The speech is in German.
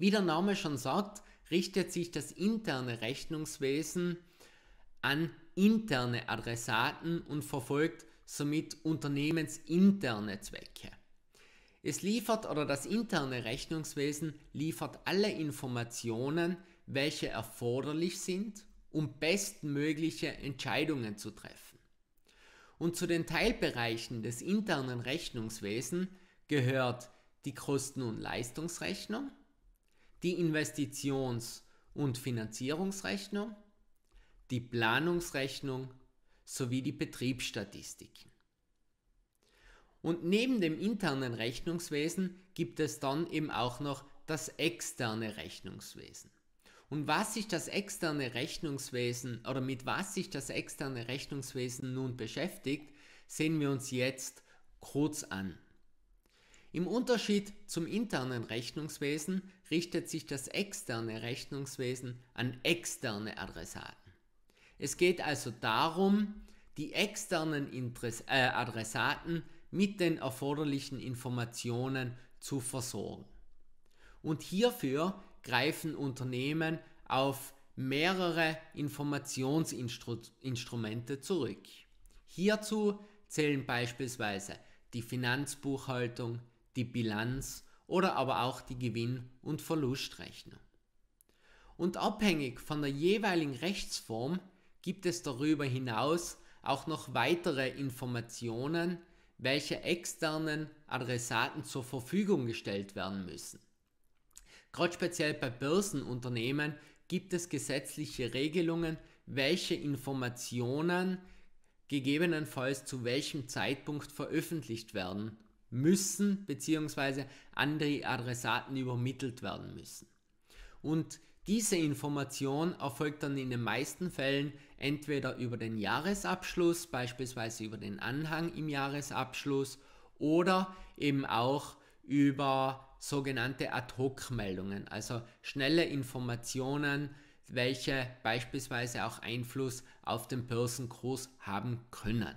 Wie der Name schon sagt, richtet sich das interne Rechnungswesen an interne Adressaten und verfolgt somit unternehmensinterne Zwecke. Es liefert oder das interne Rechnungswesen liefert alle Informationen, welche erforderlich sind, um bestmögliche Entscheidungen zu treffen. Und zu den Teilbereichen des internen Rechnungswesens gehört die Kosten- und Leistungsrechnung, die Investitions- und Finanzierungsrechnung, die Planungsrechnung sowie die Betriebsstatistik. Und neben dem internen Rechnungswesen gibt es dann eben auch noch das externe Rechnungswesen. Und was sich das externe Rechnungswesen oder mit was sich das externe Rechnungswesen nun beschäftigt, sehen wir uns jetzt kurz an. Im Unterschied zum internen Rechnungswesen richtet sich das externe Rechnungswesen an externe Adressaten. Es geht also darum, die externen Interess äh, Adressaten mit den erforderlichen Informationen zu versorgen. Und hierfür greifen Unternehmen auf mehrere Informationsinstrumente zurück. Hierzu zählen beispielsweise die Finanzbuchhaltung, die Bilanz oder aber auch die Gewinn- und Verlustrechnung. Und abhängig von der jeweiligen Rechtsform gibt es darüber hinaus auch noch weitere Informationen, welche externen Adressaten zur Verfügung gestellt werden müssen. Gerade speziell bei Börsenunternehmen gibt es gesetzliche Regelungen, welche Informationen gegebenenfalls zu welchem Zeitpunkt veröffentlicht werden müssen bzw. an die Adressaten übermittelt werden müssen. Und diese Information erfolgt dann in den meisten Fällen entweder über den Jahresabschluss, beispielsweise über den Anhang im Jahresabschluss oder eben auch über sogenannte Ad-Hoc-Meldungen, also schnelle Informationen, welche beispielsweise auch Einfluss auf den Börsenkurs haben können.